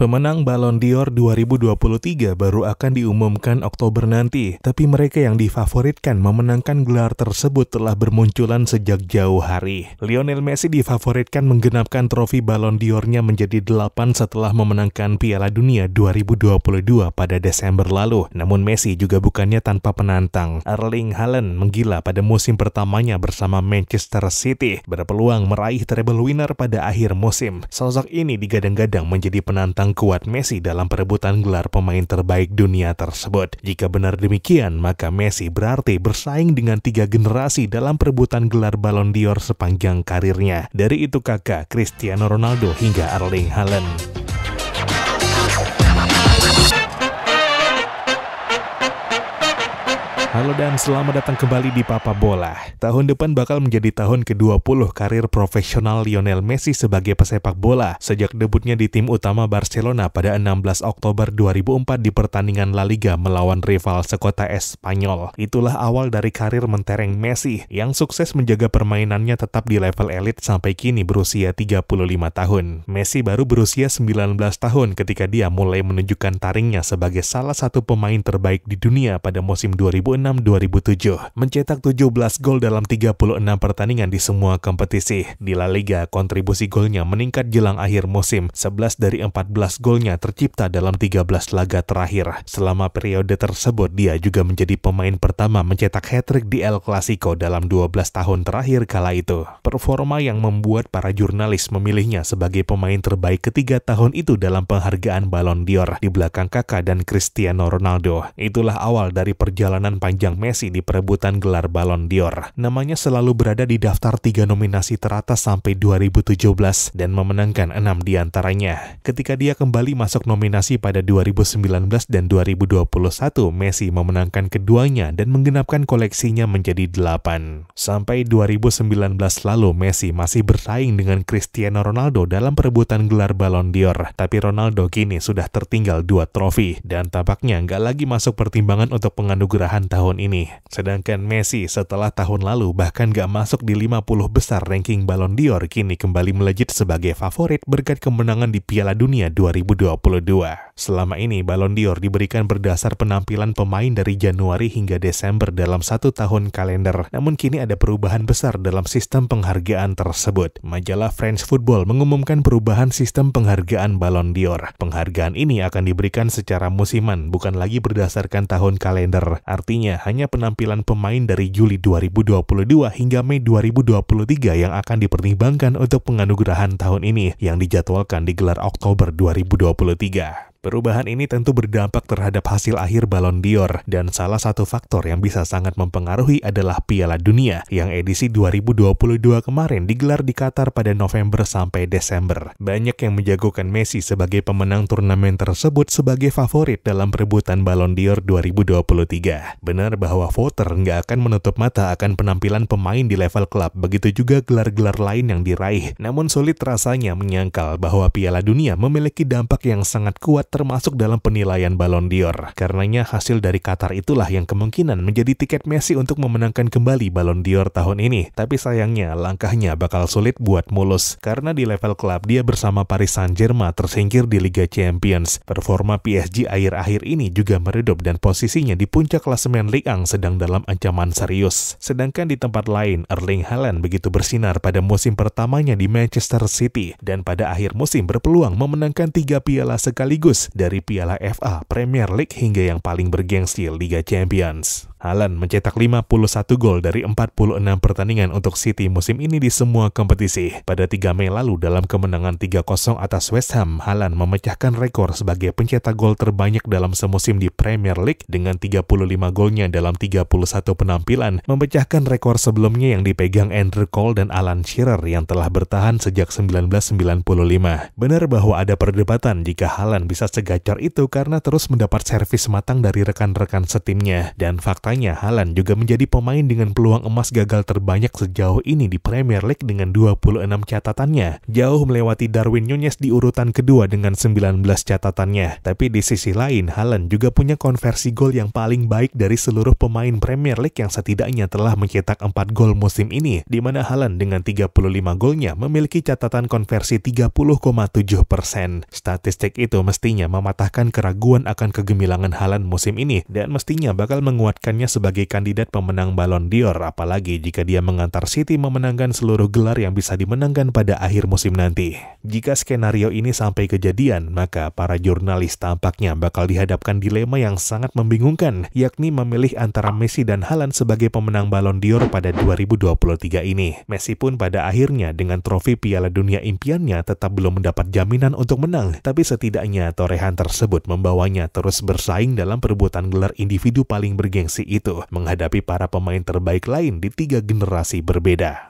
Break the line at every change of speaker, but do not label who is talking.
Pemenang Ballon d'Or 2023 baru akan diumumkan Oktober nanti, tapi mereka yang difavoritkan memenangkan gelar tersebut telah bermunculan sejak jauh hari. Lionel Messi difavoritkan menggenapkan trofi Ballon d'Or-nya menjadi 8 setelah memenangkan Piala Dunia 2022 pada Desember lalu. Namun Messi juga bukannya tanpa penantang. Erling Haaland menggila pada musim pertamanya bersama Manchester City, berpeluang meraih treble winner pada akhir musim. Sosok ini digadang-gadang menjadi penantang kuat Messi dalam perebutan gelar pemain terbaik dunia tersebut. Jika benar demikian, maka Messi berarti bersaing dengan tiga generasi dalam perebutan gelar Ballon d'Or sepanjang karirnya. Dari itu kakak Cristiano Ronaldo hingga Erling Haaland. Halo dan selamat datang kembali di Papa Bola. Tahun depan bakal menjadi tahun ke-20 karir profesional Lionel Messi sebagai pesepak bola sejak debutnya di tim utama Barcelona pada 16 Oktober 2004 di pertandingan La Liga melawan rival sekota Espanyol. Itulah awal dari karir mentereng Messi yang sukses menjaga permainannya tetap di level elit sampai kini berusia 35 tahun. Messi baru berusia 19 tahun ketika dia mulai menunjukkan taringnya sebagai salah satu pemain terbaik di dunia pada musim 2006 2006-2007, mencetak 17 gol dalam 36 pertandingan di semua kompetisi. Di La Liga, kontribusi golnya meningkat jelang akhir musim. 11 dari 14 golnya tercipta dalam 13 laga terakhir. Selama periode tersebut, dia juga menjadi pemain pertama mencetak hat-trick di El Clasico dalam 12 tahun terakhir kala itu. Performa yang membuat para jurnalis memilihnya sebagai pemain terbaik ketiga tahun itu dalam penghargaan Ballon d'Or di belakang kakak dan Cristiano Ronaldo. Itulah awal dari perjalanan panjang sepanjang Messi di perebutan gelar Ballon d'Or. Namanya selalu berada di daftar tiga nominasi teratas sampai 2017 dan memenangkan enam di antaranya. Ketika dia kembali masuk nominasi pada 2019 dan 2021, Messi memenangkan keduanya dan menggenapkan koleksinya menjadi delapan. Sampai 2019 lalu, Messi masih bersaing dengan Cristiano Ronaldo dalam perebutan gelar Ballon d'Or, tapi Ronaldo kini sudah tertinggal dua trofi dan tampaknya nggak lagi masuk pertimbangan untuk penganugerahan tahun tahun ini. Sedangkan Messi setelah tahun lalu bahkan gak masuk di 50 besar ranking Ballon d'Or kini kembali melejit sebagai favorit berkat kemenangan di Piala Dunia 2022. Selama ini Ballon d'Or diberikan berdasar penampilan pemain dari Januari hingga Desember dalam satu tahun kalender. Namun kini ada perubahan besar dalam sistem penghargaan tersebut. Majalah French Football mengumumkan perubahan sistem penghargaan Ballon d'Or. Penghargaan ini akan diberikan secara musiman, bukan lagi berdasarkan tahun kalender. Artinya hanya penampilan pemain dari Juli 2022 hingga Mei 2023 yang akan dipertimbangkan untuk penganugerahan tahun ini yang dijadwalkan digelar Oktober 2023. Perubahan ini tentu berdampak terhadap hasil akhir Ballon d'Or dan salah satu faktor yang bisa sangat mempengaruhi adalah Piala Dunia yang edisi 2022 kemarin digelar di Qatar pada November sampai Desember. Banyak yang menjagokan Messi sebagai pemenang turnamen tersebut sebagai favorit dalam perebutan Ballon d'Or 2023. Benar bahwa voter nggak akan menutup mata akan penampilan pemain di level klub, begitu juga gelar-gelar lain yang diraih. Namun sulit rasanya menyangkal bahwa Piala Dunia memiliki dampak yang sangat kuat termasuk dalam penilaian Ballon d'Or. Karenanya hasil dari Qatar itulah yang kemungkinan menjadi tiket Messi untuk memenangkan kembali Ballon d'Or tahun ini. Tapi sayangnya langkahnya bakal sulit buat mulus karena di level klub dia bersama Paris Saint-Germain tersingkir di Liga Champions. Performa PSG akhir-akhir ini juga meredup dan posisinya di puncak klasemen Ligue 1 sedang dalam ancaman serius. Sedangkan di tempat lain Erling Haaland begitu bersinar pada musim pertamanya di Manchester City dan pada akhir musim berpeluang memenangkan tiga piala sekaligus dari Piala FA, Premier League hingga yang paling bergengsi Liga Champions. Haaland mencetak 51 gol dari 46 pertandingan untuk City musim ini di semua kompetisi. Pada 3 Mei lalu dalam kemenangan 3-0 atas West Ham, Haaland memecahkan rekor sebagai pencetak gol terbanyak dalam semusim di Premier League dengan 35 golnya dalam 31 penampilan, memecahkan rekor sebelumnya yang dipegang Andrew Cole dan Alan Shearer yang telah bertahan sejak 1995. Benar bahwa ada perdebatan jika Haaland bisa segacor itu karena terus mendapat servis matang dari rekan-rekan setimnya dan fakta Faktanya, Halan juga menjadi pemain dengan peluang emas gagal terbanyak sejauh ini di Premier League dengan 26 catatannya, jauh melewati Darwin Nunez di urutan kedua dengan 19 catatannya. Tapi di sisi lain, Halan juga punya konversi gol yang paling baik dari seluruh pemain Premier League yang setidaknya telah mencetak 4 gol musim ini, di mana Halan dengan 35 golnya memiliki catatan konversi 30,7 persen. Statistik itu mestinya mematahkan keraguan akan kegemilangan Halan musim ini dan mestinya bakal menguatkan dirinya sebagai kandidat pemenang Ballon d'Or, apalagi jika dia mengantar City memenangkan seluruh gelar yang bisa dimenangkan pada akhir musim nanti. Jika skenario ini sampai kejadian, maka para jurnalis tampaknya bakal dihadapkan dilema yang sangat membingungkan, yakni memilih antara Messi dan Haaland sebagai pemenang Ballon d'Or pada 2023 ini. Messi pun pada akhirnya dengan trofi Piala Dunia impiannya tetap belum mendapat jaminan untuk menang, tapi setidaknya torehan tersebut membawanya terus bersaing dalam perebutan gelar individu paling bergengsi itu menghadapi para pemain terbaik lain di tiga generasi berbeda.